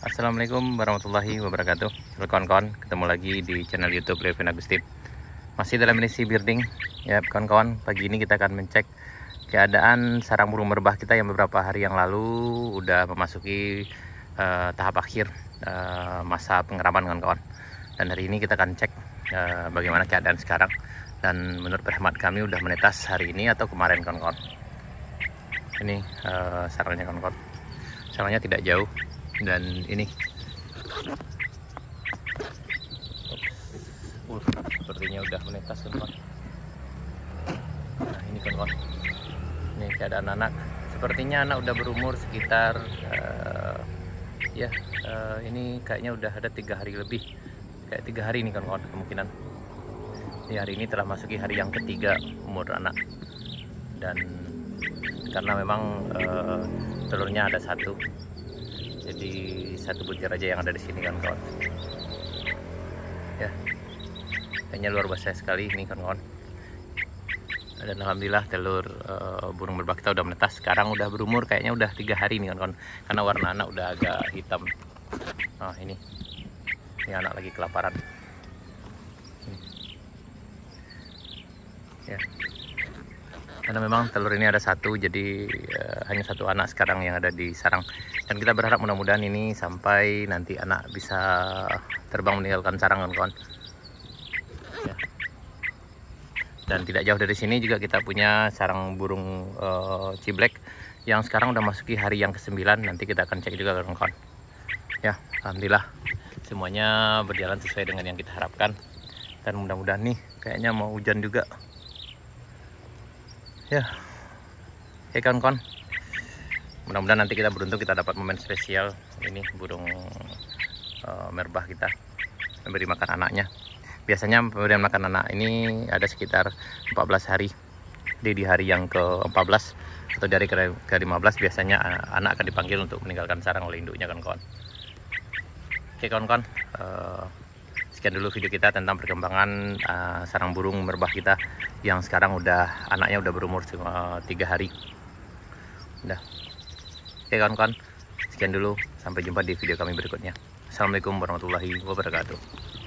Assalamualaikum warahmatullahi wabarakatuh kawan-kawan ketemu lagi di channel youtube Levin Agustip masih dalam edisi birding ya kawan-kawan pagi ini kita akan mencek keadaan sarang burung merbah kita yang beberapa hari yang lalu udah memasuki uh, tahap akhir uh, masa pengeraman kawan-kawan dan hari ini kita akan cek uh, bagaimana keadaan sekarang dan menurut perhemat kami udah menetas hari ini atau kemarin kawan-kawan ini uh, sarangnya kawan-kawan sarangnya tidak jauh dan ini uh, sepertinya udah menetas kan nah ini kan kawan ini keadaan anak sepertinya anak udah berumur sekitar uh, ya uh, ini kayaknya udah ada tiga hari lebih kayak tiga hari ini kan kawan kemungkinan ya, hari ini telah masuki hari yang ketiga umur anak dan karena memang uh, telurnya ada satu jadi satu butir aja yang ada di sini kan kawan ya kayaknya luar biasa sekali ini kan kawan dan alhamdulillah telur uh, burung berbakta udah menetas sekarang udah berumur kayaknya udah tiga hari nih kan kawan karena warna anak udah agak hitam nah ini ini anak lagi kelaparan ini. ya karena memang telur ini ada satu jadi uh, hanya satu anak sekarang yang ada di sarang dan kita berharap mudah-mudahan ini sampai nanti anak bisa terbang meninggalkan sarang kawan-kawan ya. dan tidak jauh dari sini juga kita punya sarang burung uh, ciblek yang sekarang udah masuki hari yang ke-9 nanti kita akan cek juga kawan-kawan ya Alhamdulillah semuanya berjalan sesuai dengan yang kita harapkan dan mudah-mudahan nih kayaknya mau hujan juga ya oke kawan-kawan mudah-mudahan nanti kita beruntung kita dapat momen spesial ini burung uh, merbah kita memberi makan anaknya biasanya pemberian makan anak ini ada sekitar 14 hari jadi di hari yang ke-14 atau dari ke-15 biasanya eh, anak akan dipanggil untuk meninggalkan sarang oleh induknya kawan-kawan oke kawan-kawan uh, sekian dulu video kita tentang perkembangan uh, sarang burung merbah kita yang sekarang udah anaknya udah berumur eh, tiga uh, hari udah oke kawan-kawan sekian dulu sampai jumpa di video kami berikutnya assalamualaikum warahmatullahi wabarakatuh